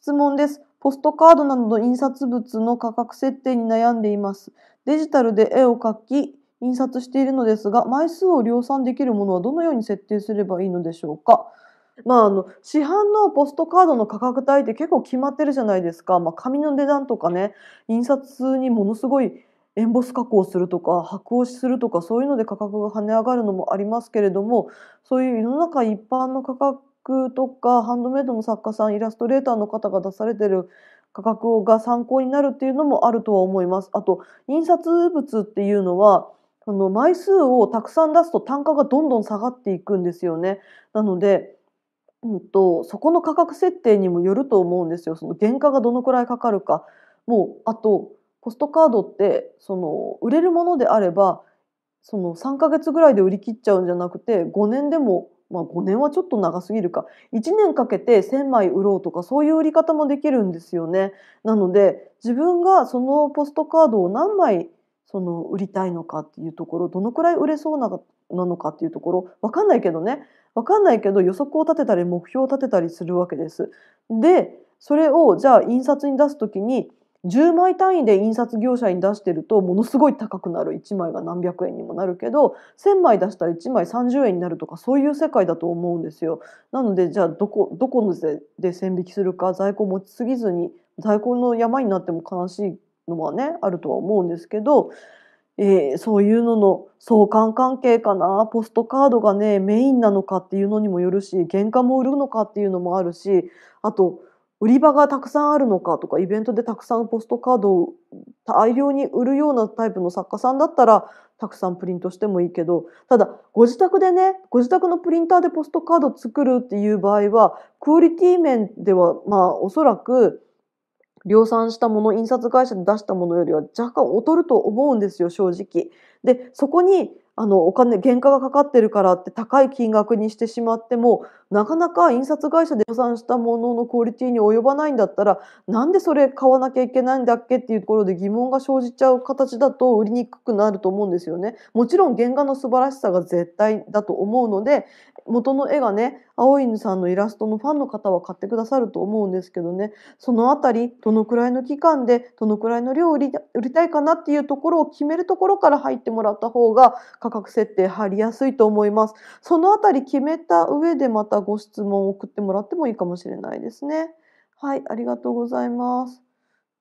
質問です。ポストカードなどの印刷物の価格設定に悩んでいます。デジタルで絵を描き、印刷しているのですが、枚数を量産できるものはどのように設定すればいいのでしょうか。まあ、あの市販のポストカードの価格帯って結構決まってるじゃないですか、まあ、紙の値段とかね印刷にものすごいエンボス加工するとか箔押しするとかそういうので価格が跳ね上がるのもありますけれどもそういう世の中一般の価格クとかハンドメイドの作家さんイラストレーターの方が出されてる価格が参考になるっていうのもあるとは思います。あと印刷物っていうのはあの枚数をたくさん出すと単価がどんどん下がっていくんですよね。なので、うんと、とそこの価格設定にもよると思うんですよ。その原価がどのくらいかかるか。もうあとポストカードってその売れるものであればその3ヶ月ぐらいで売り切っちゃうんじゃなくて5年でもまあ、5年はちょっと長すぎるか1年かけて1,000枚売ろうとかそういう売り方もできるんですよね。なので自分がそのポストカードを何枚その売りたいのかっていうところどのくらい売れそうなのかっていうところ分かんないけどね分かんないけど予測を立てたり目標を立てたりするわけです。でそれをじゃあ印刷に出す時に10枚単位で印刷業者に出してるとものすごい高くなる1枚が何百円にもなるけど1,000枚出したら1枚30円になるとかそういう世界だと思うんですよ。なのでじゃあどこどこので線引きするか在庫持ちすぎずに在庫の山になっても悲しいのはねあるとは思うんですけど、えー、そういうのの相関関係かなポストカードがねメインなのかっていうのにもよるし原価も売るのかっていうのもあるしあと売り場がたくさんあるのかとかイベントでたくさんポストカードを大量に売るようなタイプの作家さんだったらたくさんプリントしてもいいけどただご自宅でねご自宅のプリンターでポストカード作るっていう場合はクオリティ面ではまあおそらく量産したもの印刷会社で出したものよりは若干劣ると思うんですよ正直。でそこにあのお金原価がかかってるからって高い金額にしてしまってもなかなか印刷会社で予算したもののクオリティに及ばないんだったらなんでそれ買わなきゃいけないんだっけっていうところで疑問が生じちゃう形だと売りにくくなると思うんですよね。もちろん原画の素晴らしさが絶対だと思うので元の絵がね青犬さんのイラストのファンの方は買ってくださると思うんですけどねその辺りどのくらいの期間でどのくらいの量を売りたいかなっていうところを決めるところから入ってもらった方が確価格設定貼りやすいと思います。そのあたり決めた上でまたご質問を送ってもらってもいいかもしれないですね。はい、ありがとうございます。